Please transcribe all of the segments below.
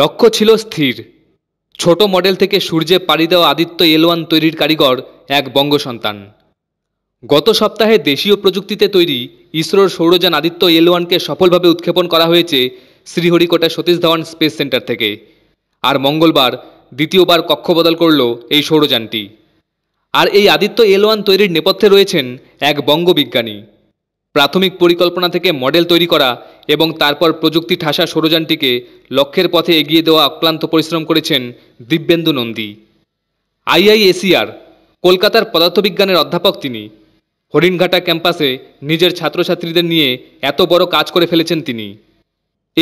লক্ষ্য ছিল স্থির ছোট মডেল থেকে সূর্যে পাড়ি দেওয়া আদিত্য এলওয়ান তৈরির কারিগর এক বঙ্গ সন্তান গত সপ্তাহে দেশীয় প্রযুক্তিতে তৈরি ইসরোর সৌরযান আদিত্য এলওয়ানকে সফলভাবে উৎক্ষেপণ করা হয়েছে শ্রীহরিকোটা সতীশ ধাওয়ান স্পেস সেন্টার থেকে আর মঙ্গলবার দ্বিতীয়বার কক্ষ বদল করল এই সৌরযানটি আর এই আদিত্য এলওয়ান তৈরির নেপথ্যে রয়েছেন এক বঙ্গ বিজ্ঞানী প্রাথমিক পরিকল্পনা থেকে মডেল তৈরি করা এবং তারপর প্রযুক্তি ঠাসা সরোজানটিকে লক্ষ্যের পথে এগিয়ে দেওয়া অক্লান্ত পরিশ্রম করেছেন দিব্যেন্দু নন্দী আইআইএসিআর কলকাতার পদার্থবিজ্ঞানের অধ্যাপক তিনি হরিণঘাটা ক্যাম্পাসে নিজের ছাত্রছাত্রীদের নিয়ে এত বড় কাজ করে ফেলেছেন তিনি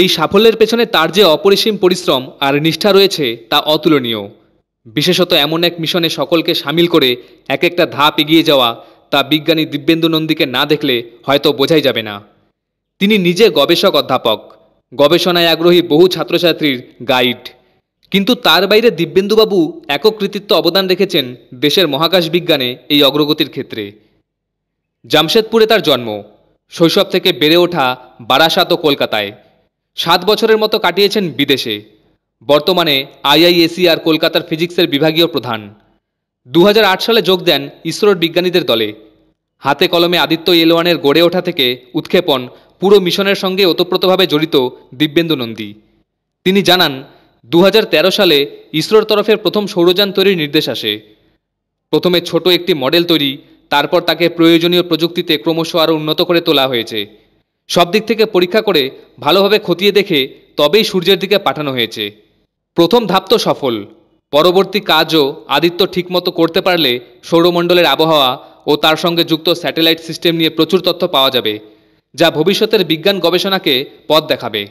এই সাফল্যের পেছনে তার যে অপরিসীম পরিশ্রম আর নিষ্ঠা রয়েছে তা অতুলনীয় বিশেষত এমন এক মিশনে সকলকে সামিল করে এক একটা ধাপ এগিয়ে যাওয়া তা বিজ্ঞানী দিব্যেন্দু নন্দীকে না দেখলে হয়তো বোঝাই যাবে না তিনি নিজে গবেষক অধ্যাপক গবেষণায় আগ্রহী বহু ছাত্রছাত্রীর গাইড কিন্তু তার বাইরে দিব্যেন্দুবাবু একক কৃতিত্ব অবদান রেখেছেন দেশের মহাকাশ বিজ্ঞানে এই অগ্রগতির ক্ষেত্রে জামশেদপুরে তার জন্ম শৈশব থেকে বেড়ে ওঠা বারাসাত ও কলকাতায় সাত বছরের মতো কাটিয়েছেন বিদেশে বর্তমানে আইআইএসিআর কলকাতার ফিজিক্সের বিভাগীয় প্রধান দু সালে যোগ দেন ইসরোর বিজ্ঞানীদের দলে হাতে কলমে আদিত্য এলোয়ানের গড়ে ওঠা থেকে উৎক্ষেপণ পুরো মিশনের সঙ্গে ওতপ্রোতভাবে জড়িত দিব্যেন্দু নন্দী তিনি জানান দু সালে ইসরোর তরফের প্রথম সৌরযান তৈরির নির্দেশ আসে প্রথমে ছোট একটি মডেল তৈরি তারপর তাকে প্রয়োজনীয় প্রযুক্তিতে ক্রমশ আরও উন্নত করে তোলা হয়েছে সব দিক থেকে পরীক্ষা করে ভালোভাবে খতিয়ে দেখে তবেই সূর্যের দিকে পাঠানো হয়েছে প্রথম ধাপ তো সফল পরবর্তী কাজও আদিত্য ঠিকমতো করতে পারলে সৌরমণ্ডলের আবহাওয়া ও তার সঙ্গে যুক্ত স্যাটেলাইট সিস্টেম নিয়ে প্রচুর তথ্য পাওয়া যাবে যা ভবিষ্যতের বিজ্ঞান গবেষণাকে পথ দেখাবে